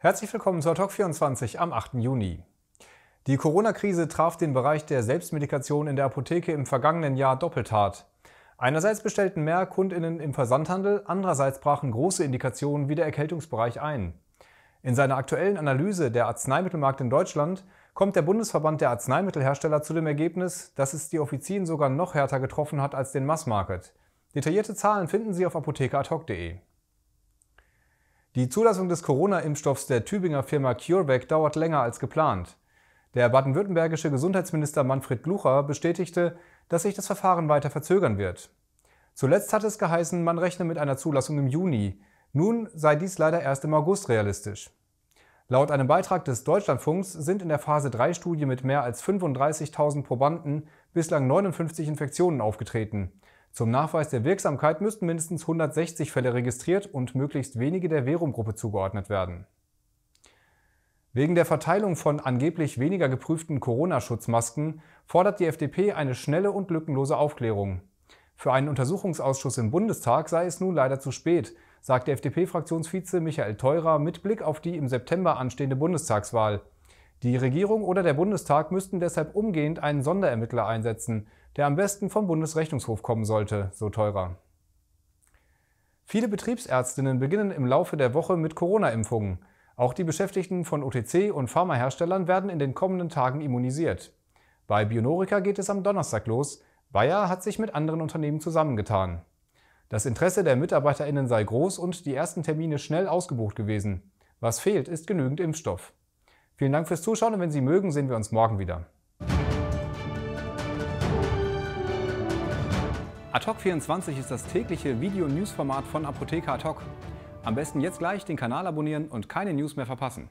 Herzlich willkommen zur Talk 24 am 8. Juni. Die Corona-Krise traf den Bereich der Selbstmedikation in der Apotheke im vergangenen Jahr doppelt hart. Einerseits bestellten mehr KundInnen im Versandhandel, andererseits brachen große Indikationen wie der Erkältungsbereich ein. In seiner aktuellen Analyse der Arzneimittelmarkt in Deutschland kommt der Bundesverband der Arzneimittelhersteller zu dem Ergebnis, dass es die Offizien sogar noch härter getroffen hat als den Massmarket. Detaillierte Zahlen finden Sie auf apothekeadhoc.de. Die Zulassung des Corona-Impfstoffs der Tübinger Firma CureVac dauert länger als geplant. Der baden-württembergische Gesundheitsminister Manfred Glucher bestätigte, dass sich das Verfahren weiter verzögern wird. Zuletzt hat es geheißen, man rechne mit einer Zulassung im Juni. Nun sei dies leider erst im August realistisch. Laut einem Beitrag des Deutschlandfunks sind in der Phase 3 Studie mit mehr als 35.000 Probanden bislang 59 Infektionen aufgetreten. Zum Nachweis der Wirksamkeit müssten mindestens 160 Fälle registriert und möglichst wenige der Währunggruppe zugeordnet werden. Wegen der Verteilung von angeblich weniger geprüften Corona-Schutzmasken fordert die FDP eine schnelle und lückenlose Aufklärung. Für einen Untersuchungsausschuss im Bundestag sei es nun leider zu spät, sagt der FDP-Fraktionsvize Michael Theurer mit Blick auf die im September anstehende Bundestagswahl. Die Regierung oder der Bundestag müssten deshalb umgehend einen Sonderermittler einsetzen, der am besten vom Bundesrechnungshof kommen sollte, so teurer. Viele Betriebsärztinnen beginnen im Laufe der Woche mit Corona-Impfungen. Auch die Beschäftigten von OTC und Pharmaherstellern werden in den kommenden Tagen immunisiert. Bei Bionorica geht es am Donnerstag los. Bayer hat sich mit anderen Unternehmen zusammengetan. Das Interesse der MitarbeiterInnen sei groß und die ersten Termine schnell ausgebucht gewesen. Was fehlt, ist genügend Impfstoff. Vielen Dank fürs Zuschauen und wenn Sie mögen, sehen wir uns morgen wieder. Adhoc24 ist das tägliche Video-News-Format von Apotheker Adhoc. Am besten jetzt gleich den Kanal abonnieren und keine News mehr verpassen.